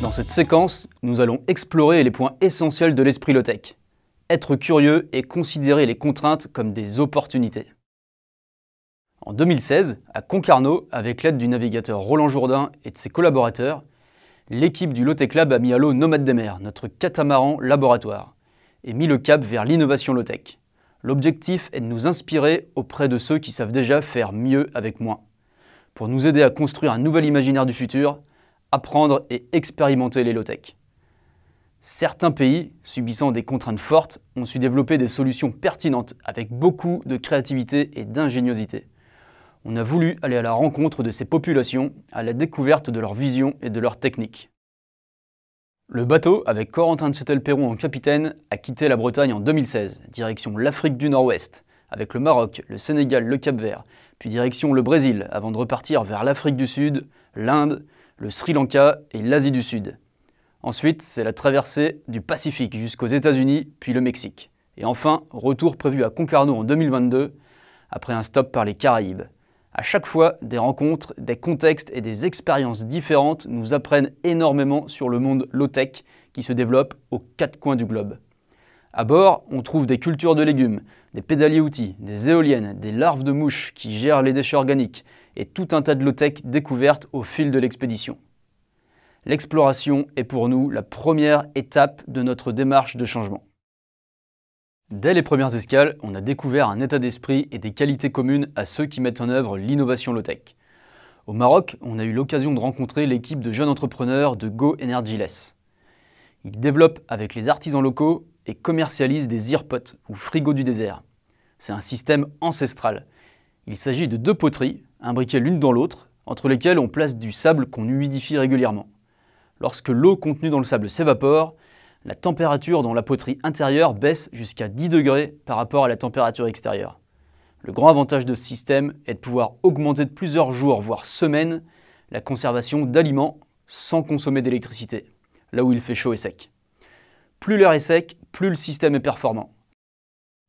Dans cette séquence, nous allons explorer les points essentiels de l'esprit low-tech. Être curieux et considérer les contraintes comme des opportunités. En 2016, à Concarneau, avec l'aide du navigateur Roland Jourdain et de ses collaborateurs, l'équipe du Low-Tech Lab a mis à l'eau Nomade des Mers, notre catamaran laboratoire, et mis le cap vers l'innovation Low-Tech. L'objectif est de nous inspirer auprès de ceux qui savent déjà faire mieux avec moins. Pour nous aider à construire un nouvel imaginaire du futur, apprendre et expérimenter les low-tech. Certains pays, subissant des contraintes fortes, ont su développer des solutions pertinentes avec beaucoup de créativité et d'ingéniosité. On a voulu aller à la rencontre de ces populations, à la découverte de leur vision et de leurs techniques. Le bateau, avec Corentin châtel perron en capitaine, a quitté la Bretagne en 2016, direction l'Afrique du Nord-Ouest, avec le Maroc, le Sénégal, le Cap-Vert, puis direction le Brésil, avant de repartir vers l'Afrique du Sud, l'Inde, le Sri Lanka et l'Asie du Sud. Ensuite, c'est la traversée du Pacifique jusqu'aux États-Unis, puis le Mexique. Et enfin, retour prévu à Concarneau en 2022, après un stop par les Caraïbes. À chaque fois, des rencontres, des contextes et des expériences différentes nous apprennent énormément sur le monde low-tech qui se développe aux quatre coins du globe. À bord, on trouve des cultures de légumes, des pédaliers outils, des éoliennes, des larves de mouches qui gèrent les déchets organiques, et tout un tas de low-tech découvertes au fil de l'expédition. L'exploration est pour nous la première étape de notre démarche de changement. Dès les premières escales, on a découvert un état d'esprit et des qualités communes à ceux qui mettent en œuvre l'innovation low-tech. Au Maroc, on a eu l'occasion de rencontrer l'équipe de jeunes entrepreneurs de Go Energyless. Ils développent avec les artisans locaux et commercialisent des earpots ou frigos du désert. C'est un système ancestral. Il s'agit de deux poteries imbriquées l'une dans l'autre, entre lesquelles on place du sable qu'on humidifie régulièrement. Lorsque l'eau contenue dans le sable s'évapore, la température dans la poterie intérieure baisse jusqu'à 10 degrés par rapport à la température extérieure. Le grand avantage de ce système est de pouvoir augmenter de plusieurs jours, voire semaines, la conservation d'aliments sans consommer d'électricité, là où il fait chaud et sec. Plus l'air est sec, plus le système est performant.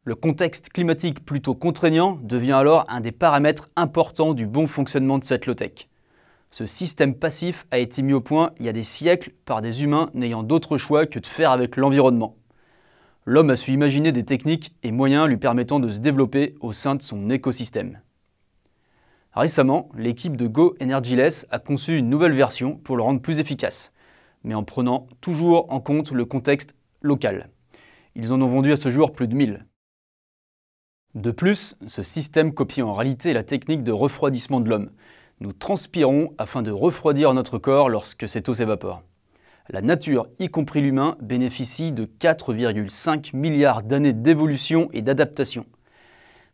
Le contexte climatique plutôt contraignant devient alors un des paramètres importants du bon fonctionnement de cette low-tech. Ce système passif a été mis au point il y a des siècles par des humains n'ayant d'autre choix que de faire avec l'environnement. L'homme a su imaginer des techniques et moyens lui permettant de se développer au sein de son écosystème. Récemment, l'équipe de Go Energyless a conçu une nouvelle version pour le rendre plus efficace, mais en prenant toujours en compte le contexte local. Ils en ont vendu à ce jour plus de 1000. De plus, ce système copie en réalité la technique de refroidissement de l'homme. Nous transpirons afin de refroidir notre corps lorsque cette eau s'évapore. La nature, y compris l'humain, bénéficie de 4,5 milliards d'années d'évolution et d'adaptation.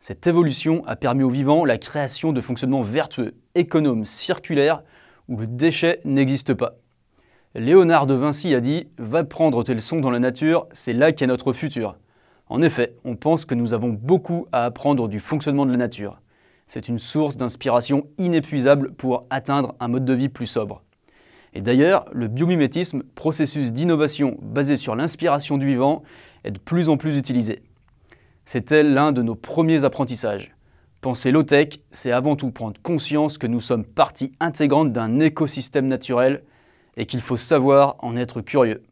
Cette évolution a permis aux vivants la création de fonctionnements vertueux, économes, circulaires, où le déchet n'existe pas. Léonard de Vinci a dit Va prendre tes leçons dans la nature, c'est là qu'est notre futur. En effet, on pense que nous avons beaucoup à apprendre du fonctionnement de la nature. C'est une source d'inspiration inépuisable pour atteindre un mode de vie plus sobre. Et d'ailleurs, le biomimétisme, processus d'innovation basé sur l'inspiration du vivant, est de plus en plus utilisé. C'était l'un de nos premiers apprentissages. Penser low-tech, c'est avant tout prendre conscience que nous sommes partie intégrante d'un écosystème naturel et qu'il faut savoir en être curieux.